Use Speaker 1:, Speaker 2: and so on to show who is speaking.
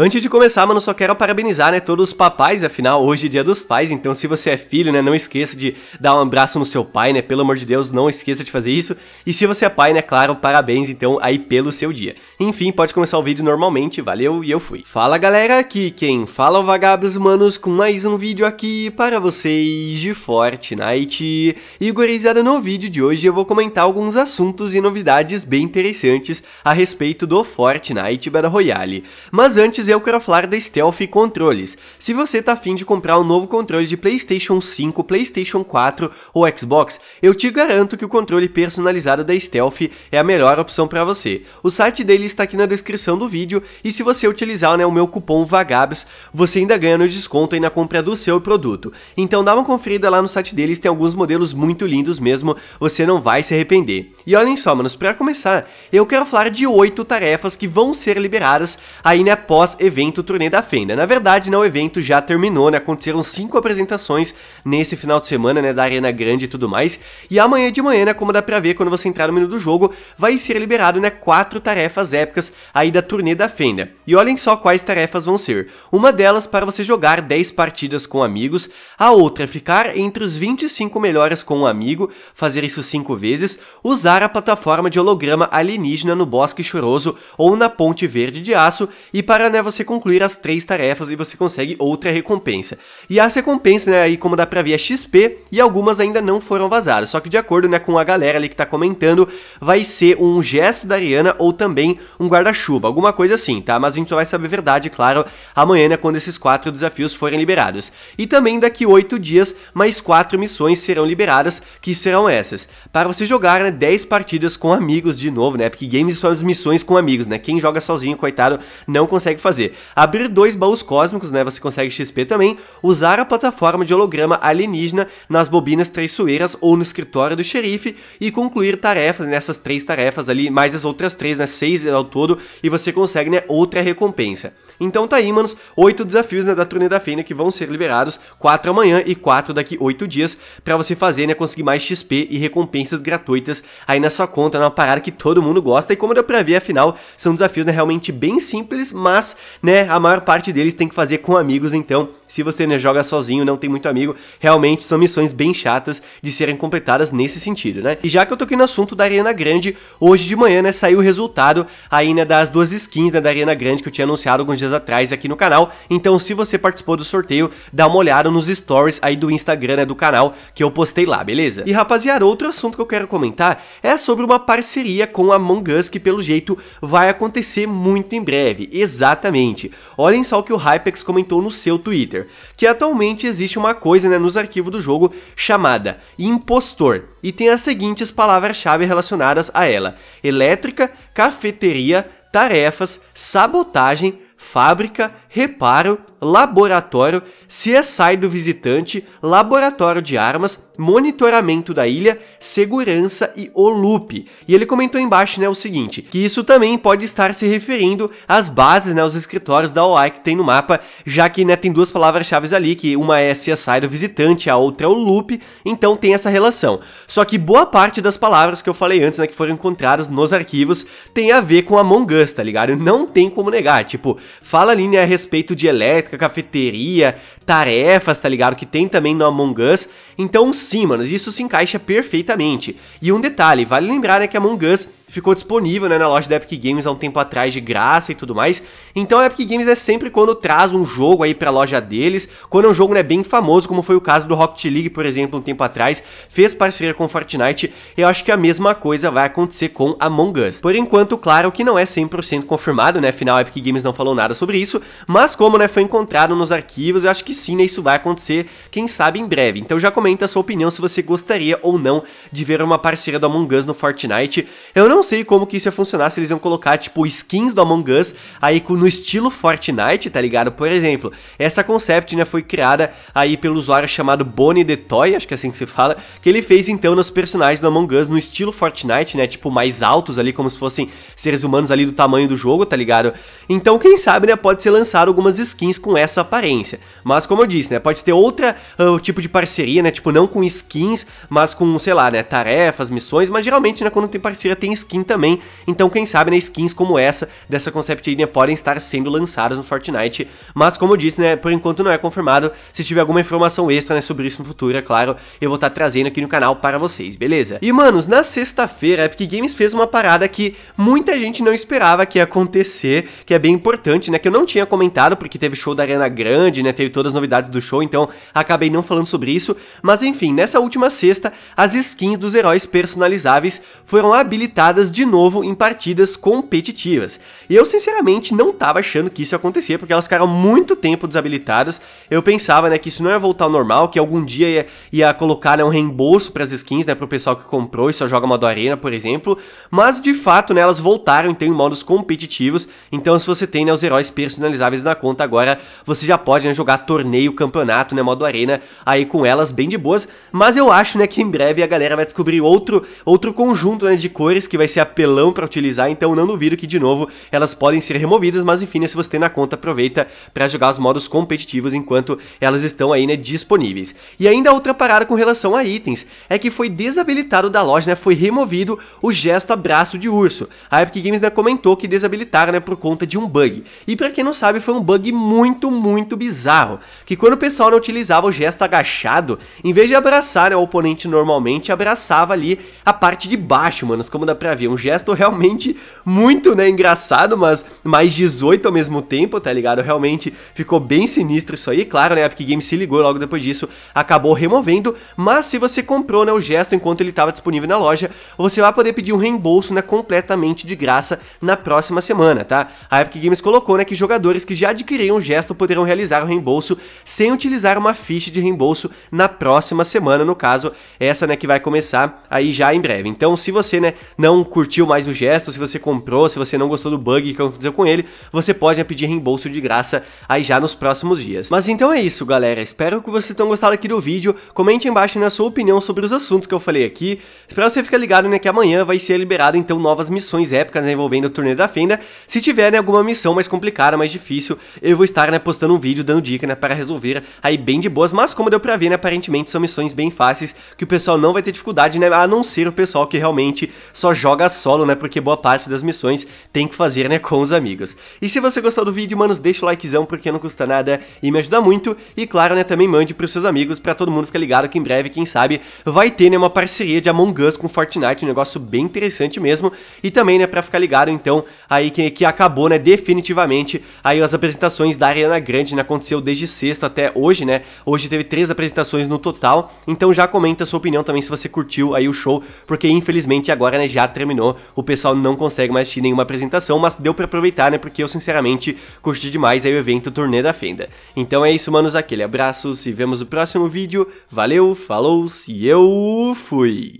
Speaker 1: Antes de começar, mano, só quero parabenizar, né, todos os papais, afinal, hoje é dia dos pais, então se você é filho, né, não esqueça de dar um abraço no seu pai, né, pelo amor de Deus, não esqueça de fazer isso. E se você é pai, né, claro, parabéns, então, aí pelo seu dia. Enfim, pode começar o vídeo normalmente, valeu e eu fui. Fala, galera, aqui quem fala é o Vagabos Manos com mais um vídeo aqui para vocês de Fortnite. E, gurizada, no vídeo de hoje eu vou comentar alguns assuntos e novidades bem interessantes a respeito do Fortnite Battle Royale. Mas antes eu é quero falar da Stealth controles. Se você tá afim de comprar um novo controle de Playstation 5, Playstation 4 ou Xbox, eu te garanto que o controle personalizado da Stealth é a melhor opção para você. O site dele está aqui na descrição do vídeo e se você utilizar né, o meu cupom VAGABS, você ainda ganha no desconto aí na compra do seu produto. Então dá uma conferida lá no site deles, tem alguns modelos muito lindos mesmo, você não vai se arrepender. E olhem só, manos, para começar, eu quero falar de 8 tarefas que vão ser liberadas aí né, após pós-evento turnê da Fenda. Na verdade, não, o evento já terminou, né? Aconteceram cinco apresentações nesse final de semana, né? Da Arena Grande e tudo mais. E amanhã de manhã, né? Como dá pra ver quando você entrar no menu do jogo, vai ser liberado, né? Quatro tarefas épicas aí da turnê da Fenda. E olhem só quais tarefas vão ser. Uma delas para você jogar 10 partidas com amigos, a outra ficar entre os 25 melhores com um amigo, fazer isso cinco vezes, usar a plataforma de holograma alienígena no Bosque Choroso ou na Ponte Verde de Aço e para né, é você concluir as três tarefas e você consegue outra recompensa. E as recompensas, né, aí como dá pra ver, é XP e algumas ainda não foram vazadas. Só que de acordo, né, com a galera ali que tá comentando, vai ser um gesto da Ariana ou também um guarda-chuva, alguma coisa assim, tá? Mas a gente só vai saber a verdade, claro, amanhã, né, quando esses quatro desafios forem liberados. E também daqui oito dias, mais quatro missões serão liberadas, que serão essas. Para você jogar, né, 10 partidas com amigos de novo, né? Porque games são as missões com amigos, né? Quem joga sozinho, coitado, não consegue fazer fazer? Abrir dois baús cósmicos, né? Você consegue XP também, usar a plataforma de holograma alienígena nas bobinas traiçoeiras ou no escritório do xerife e concluir tarefas, nessas né? três tarefas ali, mais as outras três, né? Seis ao todo, e você consegue, né? Outra recompensa. Então tá aí, manos, oito desafios né, da turnê da Feina que vão ser liberados, quatro amanhã e quatro daqui oito dias, para você fazer, né? Conseguir mais XP e recompensas gratuitas aí na sua conta, numa parada que todo mundo gosta. E como deu pra ver, afinal, são desafios né, realmente bem simples, mas né, a maior parte deles tem que fazer com amigos, então se você né, joga sozinho, não tem muito amigo, realmente são missões bem chatas de serem completadas nesse sentido, né? E já que eu tô aqui no assunto da Arena Grande, hoje de manhã, né, saiu o resultado aí, né, das duas skins né, da Arena Grande que eu tinha anunciado alguns dias atrás aqui no canal, então se você participou do sorteio, dá uma olhada nos stories aí do Instagram, né, do canal, que eu postei lá, beleza? E rapaziada, outro assunto que eu quero comentar é sobre uma parceria com a Among Us que pelo jeito vai acontecer muito em breve, exatamente. Olhem só o que o Hypex comentou no seu Twitter que atualmente existe uma coisa né, nos arquivos do jogo chamada impostor, e tem as seguintes palavras-chave relacionadas a ela: elétrica, cafeteria, tarefas, sabotagem, fábrica, reparo, laboratório, CSI é do visitante, laboratório de armas, monitoramento da ilha, segurança e o loop. E ele comentou embaixo, né, o seguinte, que isso também pode estar se referindo às bases, né, os escritórios da OI que tem no mapa, já que, né, tem duas palavras-chave ali, que uma é CSI é do visitante, a outra é o loop, então tem essa relação. Só que boa parte das palavras que eu falei antes, né, que foram encontradas nos arquivos, tem a ver com Among Us, tá ligado? Não tem como negar, tipo, fala ali, né, respeito de elétrica, cafeteria, tarefas, tá ligado? Que tem também no Among Us. Então sim, mano, isso se encaixa perfeitamente. E um detalhe, vale lembrar né, que Among Us ficou disponível né, na loja da Epic Games há um tempo atrás de graça e tudo mais. Então a Epic Games é sempre quando traz um jogo aí pra loja deles, quando é um jogo né, bem famoso, como foi o caso do Rocket League, por exemplo, um tempo atrás, fez parceria com Fortnite, eu acho que a mesma coisa vai acontecer com Among Us. Por enquanto, claro que não é 100% confirmado, né, afinal a Epic Games não falou nada sobre isso, mas como né, foi encontrado nos arquivos, eu acho que sim, né, isso vai acontecer, quem sabe em breve. Então já comenta a sua opinião se você gostaria ou não de ver uma parceria do Among Us no Fortnite. Eu não não sei como que isso ia funcionar, se eles iam colocar, tipo, skins do Among Us aí no estilo Fortnite, tá ligado? Por exemplo, essa concept, né, foi criada aí pelo usuário chamado Bonnie Detoy, acho que é assim que se fala, que ele fez, então, nos personagens do Among Us no estilo Fortnite, né, tipo, mais altos ali, como se fossem seres humanos ali do tamanho do jogo, tá ligado? Então, quem sabe, né, pode ser lançado algumas skins com essa aparência. Mas, como eu disse, né, pode ter outra uh, tipo de parceria, né, tipo, não com skins, mas com, sei lá, né, tarefas, missões, mas geralmente, né, quando tem parceria tem skins skin também. Então, quem sabe, né, skins como essa, dessa Concept Idea, podem estar sendo lançadas no Fortnite. Mas, como eu disse, né, por enquanto não é confirmado. Se tiver alguma informação extra né, sobre isso no futuro, é claro, eu vou estar tá trazendo aqui no canal para vocês, beleza? E, manos, na sexta-feira, a Epic Games fez uma parada que muita gente não esperava que ia acontecer, que é bem importante, né, que eu não tinha comentado, porque teve show da Arena Grande, né, teve todas as novidades do show, então acabei não falando sobre isso. Mas, enfim, nessa última sexta, as skins dos heróis personalizáveis foram habilitadas de novo em partidas competitivas. E eu sinceramente não estava achando que isso ia acontecer, porque elas ficaram muito tempo desabilitadas. Eu pensava, né, que isso não ia voltar ao normal, que algum dia ia, ia colocar né, um reembolso para as skins, né, para o pessoal que comprou e só joga modo arena, por exemplo. Mas de fato, né, elas voltaram então em modos competitivos. Então, se você tem né, os heróis personalizáveis na conta agora, você já pode né, jogar torneio, campeonato, né, modo arena aí com elas bem de boas. Mas eu acho, né, que em breve a galera vai descobrir outro outro conjunto né, de cores que vai vai ser apelão para utilizar, então não duvido que, de novo, elas podem ser removidas, mas enfim, né, se você tem na conta, aproveita para jogar os modos competitivos enquanto elas estão aí, né, disponíveis. E ainda outra parada com relação a itens, é que foi desabilitado da loja, né, foi removido o gesto abraço de urso. A Epic Games, né, comentou que desabilitaram, né, por conta de um bug. E para quem não sabe, foi um bug muito, muito bizarro, que quando o pessoal não né, utilizava o gesto agachado, em vez de abraçar, né, o oponente normalmente, abraçava ali a parte de baixo, manos, como dá pra é um gesto realmente muito, né, engraçado, mas mais 18 ao mesmo tempo, tá ligado? Realmente ficou bem sinistro isso aí. Claro, né, a Epic Games se ligou logo depois disso, acabou removendo, mas se você comprou, né, o gesto enquanto ele estava disponível na loja, você vai poder pedir um reembolso, né, completamente de graça na próxima semana, tá? A Epic Games colocou, né, que jogadores que já adquiriram o gesto poderão realizar o reembolso sem utilizar uma ficha de reembolso na próxima semana, no caso, essa, né, que vai começar aí já em breve. Então, se você, né, não não curtiu mais o gesto, se você comprou, se você não gostou do bug que aconteceu com ele, você pode pedir reembolso de graça aí já nos próximos dias. Mas então é isso, galera. Espero que vocês tenham gostado aqui do vídeo. Comente embaixo na né, sua opinião sobre os assuntos que eu falei aqui. Espero que você fique ligado, né, que amanhã vai ser liberado então novas missões épicas né, envolvendo o Turnê da Fenda. Se tiver né, alguma missão mais complicada, mais difícil, eu vou estar né, postando um vídeo dando dica né, para resolver aí bem de boas, mas como deu pra ver, né, aparentemente são missões bem fáceis que o pessoal não vai ter dificuldade, né, a não ser o pessoal que realmente só joga joga solo, né? Porque boa parte das missões tem que fazer, né, com os amigos. E se você gostou do vídeo, manos, deixa o likezão porque não custa nada e me ajuda muito. E claro, né, também mande pros seus amigos para todo mundo ficar ligado que em breve, quem sabe, vai ter, né, uma parceria de Among Us com Fortnite, um negócio bem interessante mesmo. E também, né, pra ficar ligado, então, aí que, que acabou, né, definitivamente, aí as apresentações da Ariana Grande, né, aconteceu desde sexta até hoje, né? Hoje teve três apresentações no total, então já comenta a sua opinião também se você curtiu aí o show, porque infelizmente agora, né, já terminou, o pessoal não consegue mais assistir nenhuma apresentação, mas deu para aproveitar, né? Porque eu sinceramente curti demais aí o evento Turnê da Fenda. Então é isso, manos, aquele abraço, se vemos no próximo vídeo. Valeu, falou e eu fui.